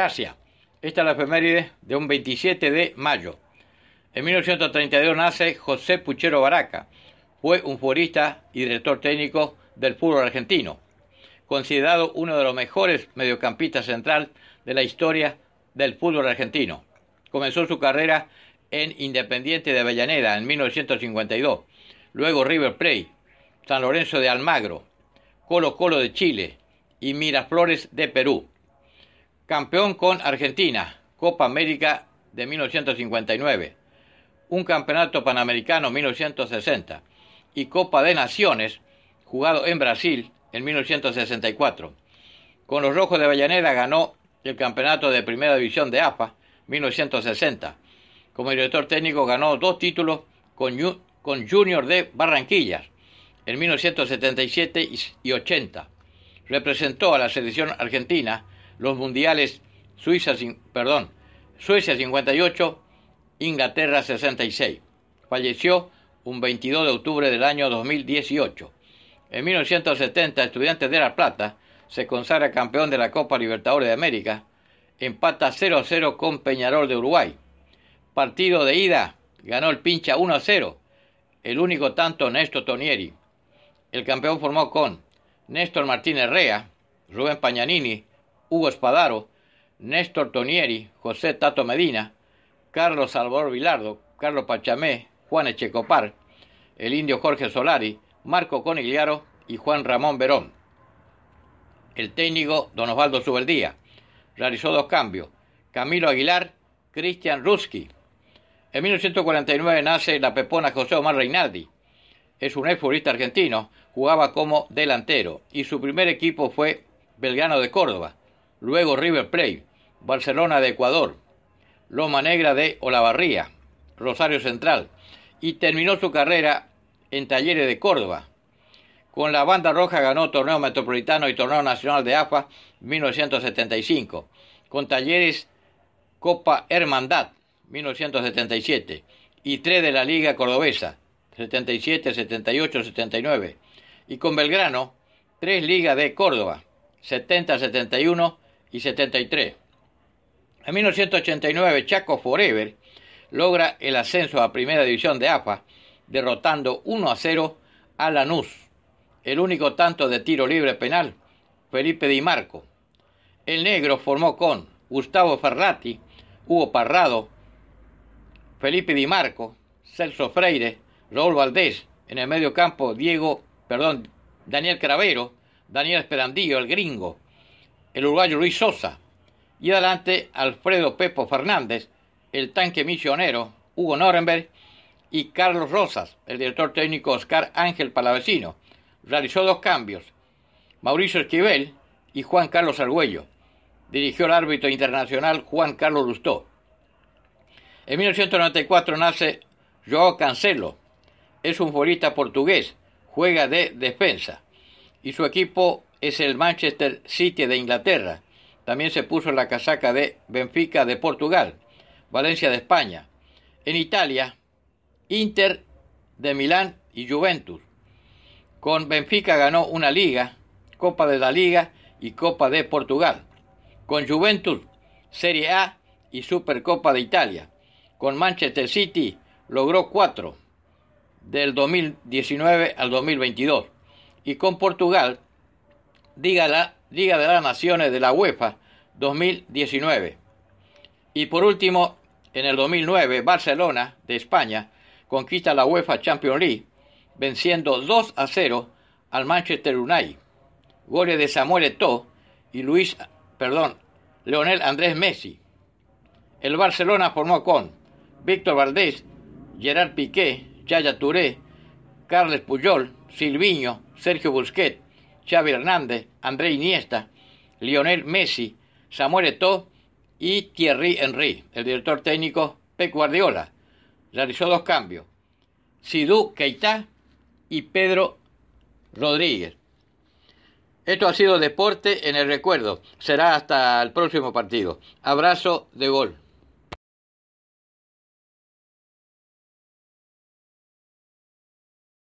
Esta es la efeméride de un 27 de mayo. En 1932 nace José Puchero Baraca. Fue un futbolista y director técnico del fútbol argentino, considerado uno de los mejores mediocampistas central de la historia del fútbol argentino. Comenzó su carrera en Independiente de Avellaneda en 1952, luego River Plate, San Lorenzo de Almagro, Colo Colo de Chile y Miraflores de Perú. Campeón con Argentina, Copa América de 1959, un Campeonato Panamericano 1960 y Copa de Naciones, jugado en Brasil en 1964. Con los Rojos de Vallanera ganó el Campeonato de Primera División de APA 1960. Como director técnico ganó dos títulos con, con Junior de Barranquilla en 1977 y 80. Representó a la selección argentina los mundiales perdón, Suecia 58, Inglaterra 66. Falleció un 22 de octubre del año 2018. En 1970, Estudiantes de La Plata se consagra campeón de la Copa Libertadores de América, empata 0-0 con Peñarol de Uruguay. Partido de ida, ganó el pincha 1-0, el único tanto Néstor Tonieri. El campeón formó con Néstor Martínez Rea, Rubén Pañanini, Hugo Espadaro, Néstor Tonieri, José Tato Medina, Carlos Salvador Vilardo, Carlos Pachamé, Juan Echecopar, el indio Jorge Solari, Marco Conigliaro y Juan Ramón Verón. El técnico Don Osvaldo Subeldía realizó dos cambios. Camilo Aguilar, Cristian Ruski. En 1949 nace la pepona José Omar Reinaldi. Es un futbolista argentino, jugaba como delantero y su primer equipo fue Belgrano de Córdoba luego River Plate, Barcelona de Ecuador, Loma Negra de Olavarría, Rosario Central y terminó su carrera en Talleres de Córdoba. Con la banda roja ganó torneo metropolitano y torneo nacional de AFA 1975, con Talleres Copa Hermandad 1977 y tres de la Liga Cordobesa 77, 78, 79 y con Belgrano tres Ligas de Córdoba 70, 71 y 73. En 1989, Chaco Forever logra el ascenso a Primera División de AFA, derrotando 1 a 0 a Lanús. El único tanto de tiro libre penal, Felipe Di Marco. El negro formó con Gustavo Ferrati, Hugo Parrado, Felipe Di Marco, Celso Freire, Raúl Valdés, en el medio campo Diego, perdón, Daniel Cravero, Daniel Esperandillo, el gringo, el uruguayo Luis Sosa, y adelante Alfredo Pepo Fernández, el tanque misionero Hugo Norenberg y Carlos Rosas, el director técnico Oscar Ángel Palavecino. Realizó dos cambios, Mauricio Esquivel y Juan Carlos Argüello. Dirigió el árbitro internacional Juan Carlos Lustó. En 1994 nace Joao Cancelo. Es un futbolista portugués, juega de defensa y su equipo es el Manchester City de Inglaterra. También se puso la casaca de Benfica de Portugal, Valencia de España. En Italia, Inter de Milán y Juventus. Con Benfica ganó una liga, Copa de la Liga y Copa de Portugal. Con Juventus, Serie A y Supercopa de Italia. Con Manchester City logró cuatro del 2019 al 2022. Y con Portugal Liga, Liga de las Naciones de la UEFA 2019. Y por último, en el 2009, Barcelona de España conquista la UEFA Champions League, venciendo 2 a 0 al Manchester United. Goles de Samuel Eto'o y Luis, perdón, Leonel Andrés Messi. El Barcelona formó con Víctor Valdés, Gerard Piqué, Yaya Touré, Carles Puyol, Silviño, Sergio Busquets, Xavi Hernández, André Iniesta, Lionel Messi, Samuel Eto'o y Thierry Henry. El director técnico Pep Guardiola realizó dos cambios. Sidú Keita y Pedro Rodríguez. Esto ha sido Deporte en el Recuerdo. Será hasta el próximo partido. Abrazo de gol.